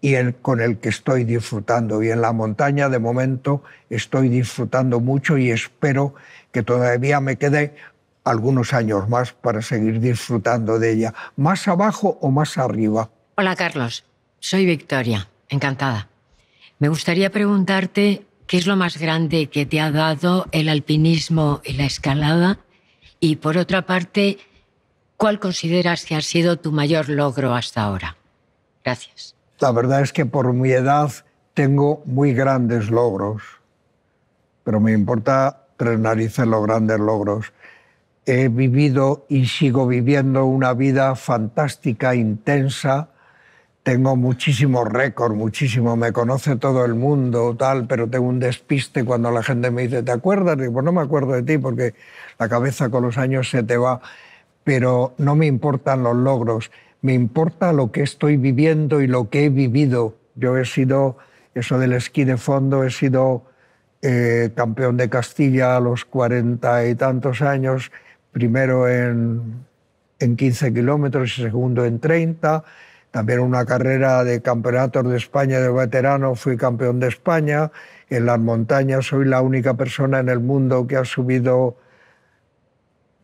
y con el que estoy disfrutando. Y en la montaña, de momento, estoy disfrutando mucho y espero que todavía me quede algunos años más para seguir disfrutando de ella, más abajo o más arriba. Hola Carlos, soy Victoria, encantada. Me gustaría preguntarte qué es lo más grande que te ha dado el alpinismo y la escalada y por otra parte, ¿cuál consideras que ha sido tu mayor logro hasta ahora? Gracias. La verdad es que por mi edad tengo muy grandes logros, pero me importa tres narices los grandes logros he vivido y sigo viviendo una vida fantástica, intensa. Tengo muchísimos récords, muchísimo, me conoce todo el mundo, tal, pero tengo un despiste cuando la gente me dice, ¿te acuerdas? Digo, pues no me acuerdo de ti porque la cabeza con los años se te va, pero no me importan los logros, me importa lo que estoy viviendo y lo que he vivido. Yo he sido, eso del esquí de fondo, he sido eh, campeón de Castilla a los cuarenta y tantos años, primero en, en 15 kilómetros y segundo en 30. También una carrera de campeonato de España de veterano fui campeón de España. En las montañas soy la única persona en el mundo que ha subido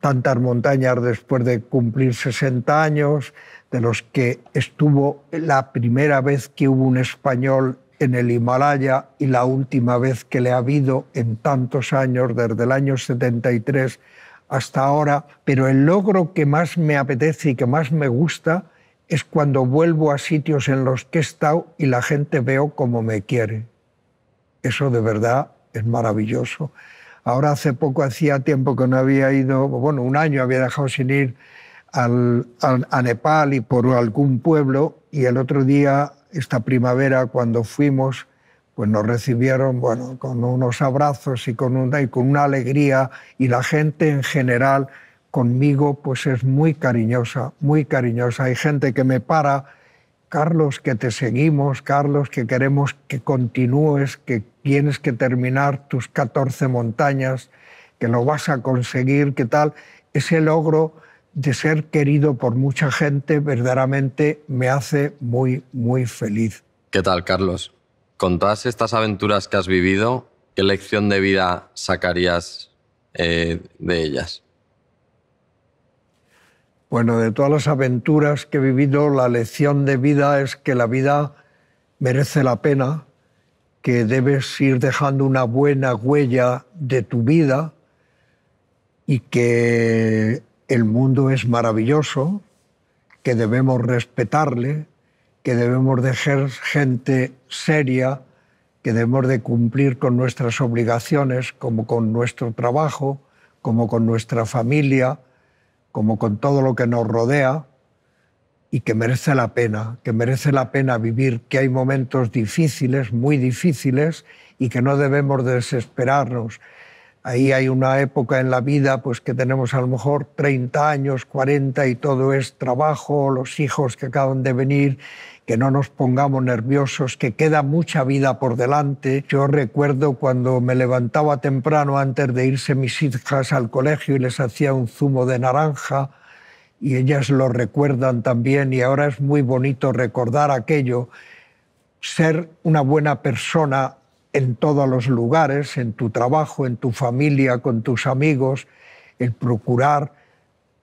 tantas montañas después de cumplir 60 años, de los que estuvo la primera vez que hubo un español en el Himalaya y la última vez que le ha habido en tantos años, desde el año 73 hasta ahora, pero el logro que más me apetece y que más me gusta es cuando vuelvo a sitios en los que he estado y la gente veo como me quiere. Eso de verdad es maravilloso. Ahora hace poco hacía tiempo que no había ido, bueno, un año había dejado sin ir al, a Nepal y por algún pueblo y el otro día, esta primavera, cuando fuimos, pues nos recibieron bueno, con unos abrazos y con, una, y con una alegría y la gente en general conmigo pues es muy cariñosa, muy cariñosa. Hay gente que me para, Carlos, que te seguimos, Carlos, que queremos que continúes, que tienes que terminar tus 14 montañas, que lo vas a conseguir, qué tal. Ese logro de ser querido por mucha gente verdaderamente me hace muy, muy feliz. ¿Qué tal, Carlos? con todas estas aventuras que has vivido, ¿qué lección de vida sacarías eh, de ellas? Bueno, de todas las aventuras que he vivido, la lección de vida es que la vida merece la pena, que debes ir dejando una buena huella de tu vida y que el mundo es maravilloso, que debemos respetarle, que debemos de ser gente seria, que debemos de cumplir con nuestras obligaciones, como con nuestro trabajo, como con nuestra familia, como con todo lo que nos rodea, y que merece la pena, que merece la pena vivir, que hay momentos difíciles, muy difíciles, y que no debemos desesperarnos. Ahí hay una época en la vida pues que tenemos a lo mejor 30 años, 40 y todo es trabajo, los hijos que acaban de venir que no nos pongamos nerviosos, que queda mucha vida por delante. Yo recuerdo cuando me levantaba temprano antes de irse mis hijas al colegio y les hacía un zumo de naranja y ellas lo recuerdan también y ahora es muy bonito recordar aquello, ser una buena persona en todos los lugares, en tu trabajo, en tu familia, con tus amigos, el procurar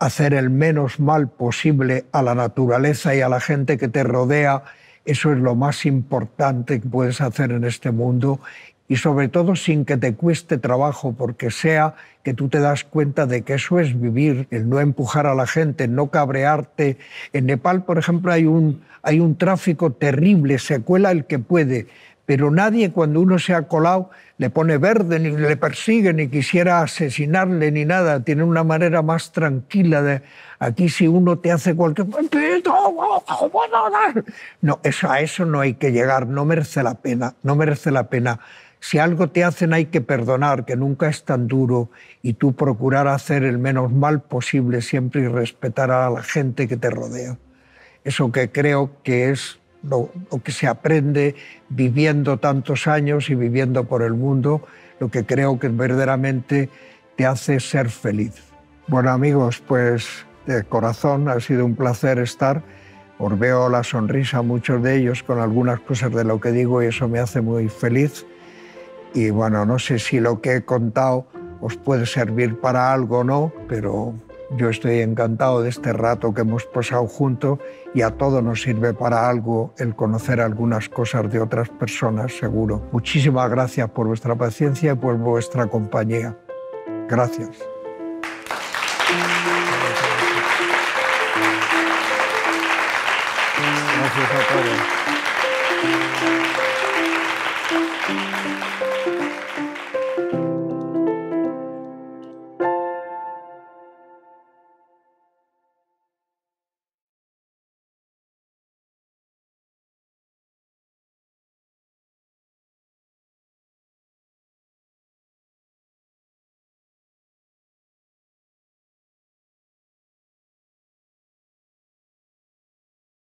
hacer el menos mal posible a la naturaleza y a la gente que te rodea, eso es lo más importante que puedes hacer en este mundo y sobre todo sin que te cueste trabajo, porque sea que tú te das cuenta de que eso es vivir, el no empujar a la gente, no cabrearte. En Nepal, por ejemplo, hay un, hay un tráfico terrible, se cuela el que puede, pero nadie cuando uno se ha colado le pone verde, ni le persigue, ni quisiera asesinarle, ni nada. Tiene una manera más tranquila de... Aquí si uno te hace cualquier... No, eso, a eso no hay que llegar, no merece la pena, no merece la pena. Si algo te hacen hay que perdonar, que nunca es tan duro, y tú procurar hacer el menos mal posible siempre y respetar a la gente que te rodea. Eso que creo que es lo, que se aprende viviendo tantos años y viviendo por el mundo, lo que creo que verdaderamente te hace ser feliz. Bueno amigos, pues de corazón ha sido un placer estar. Os veo la sonrisa muchos de ellos con algunas cosas de lo que digo y eso me hace muy feliz. Y bueno, no sé si lo que he contado os puede servir para algo o no, pero yo estoy encantado de este rato que hemos pasado juntos y a todos nos sirve para algo el conocer algunas cosas de otras personas, seguro. Muchísimas gracias por vuestra paciencia y por vuestra compañía. Gracias.